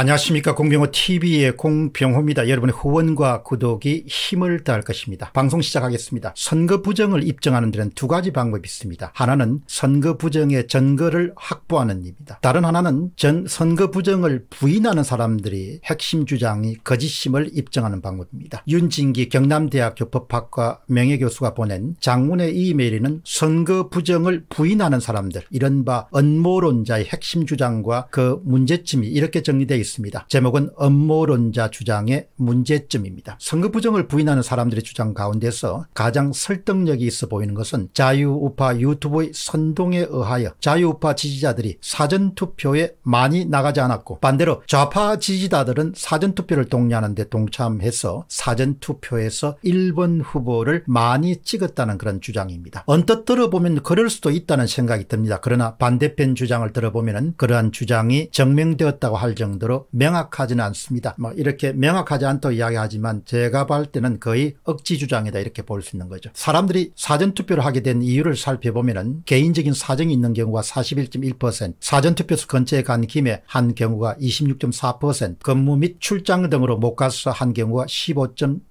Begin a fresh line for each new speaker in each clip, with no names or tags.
안녕하십니까 공병호 tv의 공병호입니다. 여러분의 후원과 구독이 힘을 다할 것입니다. 방송 시작하겠습니다. 선거 부정을 입증하는 데는 두 가지 방법이 있습니다. 하나는 선거 부정의 전거를 확보하는 입니다. 다른 하나는 전 선거 부정을 부인하는 사람들이 핵심 주장이 거짓심을 입증하는 방법입니다. 윤진기 경남대학교 법학과 명예교수가 보낸 장문의 이메일에는 선거 부정을 부인하는 사람들 이른바 언모론자의 핵심 주장과 그 문제점이 이렇게 정리되어 있습니다. 있습니다. 제목은 업무론자 주장의 문제점입니다. 선거 부정을 부인하는 사람들의 주장 가운데서 가장 설득력이 있어 보이는 것은 자유우파 유튜브의 선동에 의하여 자유우파 지지자들이 사전투표에 많이 나가지 않았고 반대로 좌파 지지자들은 사전투표를 독려하는 데 동참해서 사전투표에서 1번 후보를 많이 찍었다는 그런 주장입니다. 언뜻 들어보면 그럴 수도 있다는 생각이 듭니다. 그러나 반대편 주장을 들어보면 그러한 주장이 증명되었다고 할 정도로 정도로 명확하지는 않습니다. 뭐 이렇게 명확하지 않다고 이야기하지만 제가 볼 때는 거의 억지 주장이다 이렇게 볼 수 있는 거죠. 사람들이 사전투표를 하게 된 이유를 살펴보면 개인적인 사정이 있는 경우가 41.1% 사전투표수 근처에 간 김에 한 경우가 26.4% 근무 및 출장 등으로 못 가서 한 경우가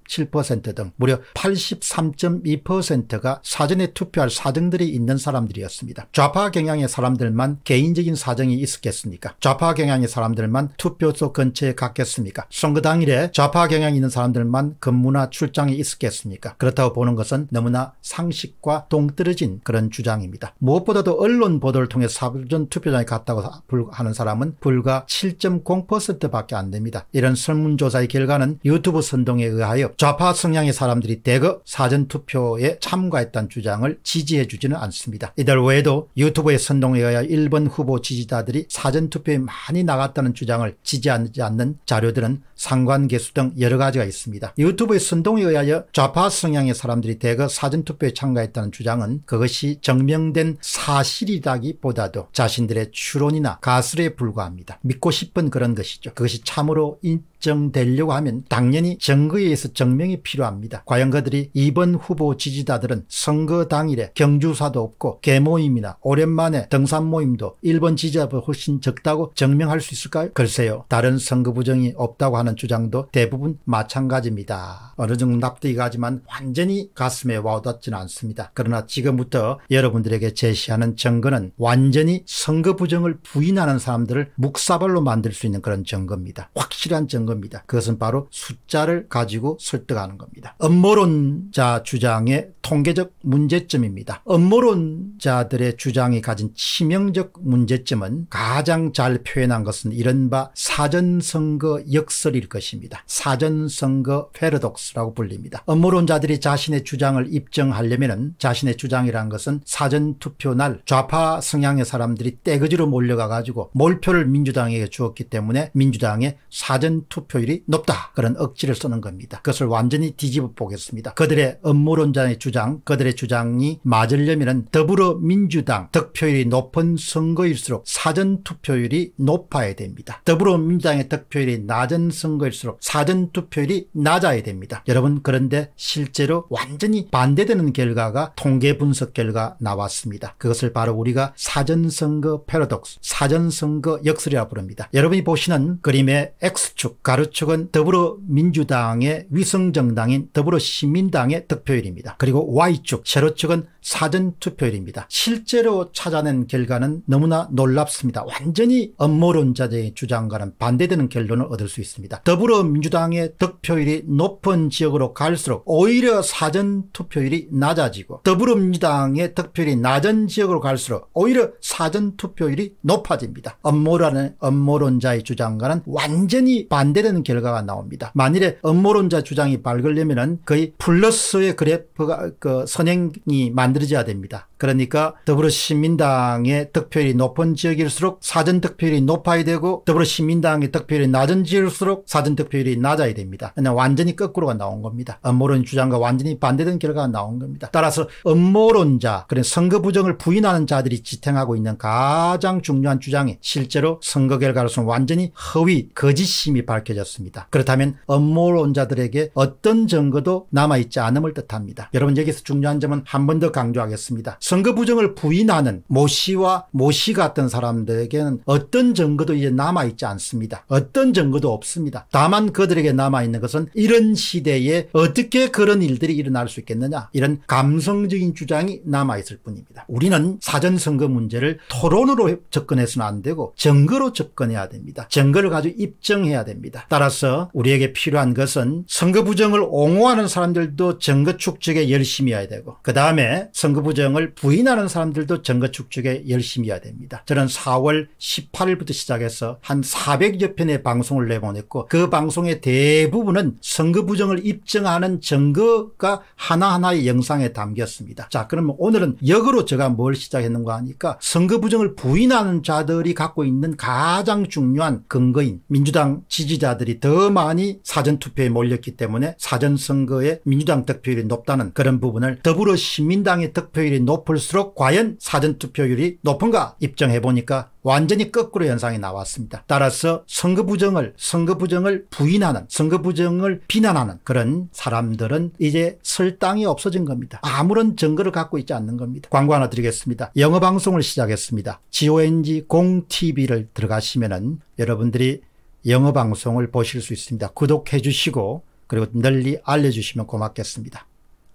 7%등 무려 83.2%가 사전에 투표할 사정들이 있는 사람들이었습니다. 좌파 경향의 사람들만 개인적인 사정이 있었겠습니까? 좌파 경향의 사람들만 투표소 근처에 갔겠습니까? 선거 당일에 좌파 경향이 있는 사람들만 근무나 출장이 있었겠습니까? 그렇다고 보는 것은 너무나 상식과 동떨어진 그런 주장입니다. 무엇보다도 언론 보도를 통해 사전 투표장에 갔다고 하는 사람은 불과 7.0%밖에 안 됩니다. 이런 설문조사의 결과는 유튜브 선동에 의하여 좌파 성향의 사람들이 대거 사전투표에 참가했다는 주장을 지지해 주지는 않습니다. 이들 외에도 유튜브의 선동에 의하여 일본 후보 지지자들이 사전투표에 많이 나갔다는 주장을 지지하지 않는 자료들은 상관 계수등 여러 가지가 있습니다. 유튜브의 선동에 의하여 좌파 성향의 사람들이 대거 사전투표에 참가했다는 주장은 그것이 증명된 사실이라기보다도 자신들의 추론이나 가설에 불과합니다. 믿고 싶은 그런 것이죠. 그것이 참으로 인정되려고 하면 당연히 정거에 의해서 증 증명이 필요합니다. 과연 그들이 이번 후보 지지자들은 선거 당일에 경주사도 없고 개모임이나 오랜만에 등산 모임도 일본 지지자보다 훨씬 적다고 증명할 수 있을까요? 글쎄요. 다른 선거 부정이 없다고 하는 주장도 대부분 마찬가지입니다. 어느 정도 납득이 가지만 완전히 가슴에 와닿지는 않습니다. 그러나 지금부터 여러분들에게 제시하는 증거는 완전히 선거 부정을 부인하는 사람들을 묵사발로 만들 수 있는 그런 증거입니다. 확실한 증거입니다. 그것은 바로 숫자를 가지고 설 설득하는 겁니다. 업모론자 주장의 통계적 문제점입니다. 업무론자들의 주장이 가진 치명적 문제점은 가장 잘 표현한 것은 이른바 사전선거 역설일 것입니다. 사전선거 패러독스라고 불립니다. 업무론자들이 자신의 주장을 입증하려면 자신의 주장이란 것은 사전투표 날 좌파 성향의 사람들이 떼거지로 몰려가 가지고 몰표를 민주당에게 주었기 때문에 민주당의 사전투표율이 높다. 그런 억지를 쓰는 겁니다. 그것을 완전히 뒤집어 보겠습니다. 그들의 업무론자의 주장 주장, 그들의 주장이 맞으려면 더불어민주당 득표율이 높은 선거일수록 사전투표율이 높아야 됩니다. 더불어민주당의 득표율이 낮은 선거일수록 사전투표율이 낮아야 됩니다. 여러분 그런데 실제로 완전히 반대되는 결과가 통계 분석 결과 나왔습니다. 그것을 바로 우리가 사전선거 패러독스, 사전선거 역설이라 부릅니다. 여러분이 보시는 그림의 X축, 가로축은 더불어민주당의 위성정당인 더불어시민당의 득표율입니다. 그리고 Y축, 세로축은 사전투표율입니다. 실제로 찾아낸 결과는 너무나 놀랍습니다. 완전히 업무론자의 주장과는 반대되는 결론을 얻을 수 있습니다. 더불어민주당의 득표율이 높은 지역으로 갈수록 오히려 사전투표율이 낮아지고 더불어민주당의 득표율이 낮은 지역으로 갈수록 오히려 사전투표율이 높아집니다. 업무라는 업무론자의 주장과는 완전히 반대되는 결과가 나옵니다. 만일에 업무론자 주장이 밝견려면 거의 플러스의 그래프가 그 선행이 만들어져야 됩니다. 그러니까 더불어시민당의 득표율이 높은 지역일수록 사전 득표율이 높아야 되고 더불어시민당의 득표율이 낮은 지역일수록 사전 득표율이 낮아야 됩니다. 그냥 완전히 거꾸로가 나온 겁니다. 업무론 주장과 완전히 반대된 결과가 나온 겁니다. 따라서 업무론자 그런 선거 부정을 부인하는 자들이 지탱하고 있는 가장 중요한 주장이 실제로 선거 결과로서는 완전히 허위 거짓심이 밝혀졌습니다. 그렇다면 업무론자들에게 어떤 증거도 남아있지 않음을 뜻합니다. 여러분 여기서 중요한 점은 한 번 더 강조하겠습니다. 선거 부정을 부인하는 모 씨와 모씨 같은 사람들에게는 어떤 증거도 이제 남아있지 않습니다. 어떤 증거도 없습니다. 다만 그들에게 남아있는 것은 이런 시대에 어떻게 그런 일들이 일어날 수 있겠느냐 이런 감성적인 주장이 남아있을 뿐입니다. 우리는 사전선거 문제를 토론으로 접근해서는 안 되고 증거로 접근해야 됩니다. 증거를 가지고 입증해야 됩니다. 따라서 우리에게 필요한 것은 선거 부정을 옹호하는 사람들도 증거 축적에 열심히 열심히해야 되고 그 다음에 선거 부정을 부인하는 사람들도 정거 축적에 열심히해야 됩니다. 저는 4월 18일부터 시작해서 한 400여 편의 방송을 내보냈고 그 방송의 대부분은 선거 부정을 입증하는 증거가 하나하나의 영상에 담겼습니다. 자 그러면 오늘은 역으로 제가 뭘 시작했는가 하니까 선거 부정을 부인하는 자들이 갖고 있는 가장 중요한 근거인 민주당 지지자들이 더 많이 사전투표에 몰렸기 때문에 사전선거에 민주당 득표율이 높다는 그런 하는 부분을 더불어시민당의 득표율이 높을수록 과연 사전투표율이 높은가 입증해 보니까 완전히 거꾸로 현상이 나왔습니다. 따라서 선거 부정을 선거 부정을 부인하는 선거 부정을 비난하는 그런 사람들은 이제 설 땅이 없어진 겁니다. 아무런 증거를 갖고 있지 않는 겁니다. 광고 하나 드리겠습니다. 영어 방송을 시작했습니다. GONG 공TV를 들어가시면은 여러분들이 영어 방송을 보실 수 있습니다. 구독해 주시고 그리고 널리 알려주시면 고맙겠습니다.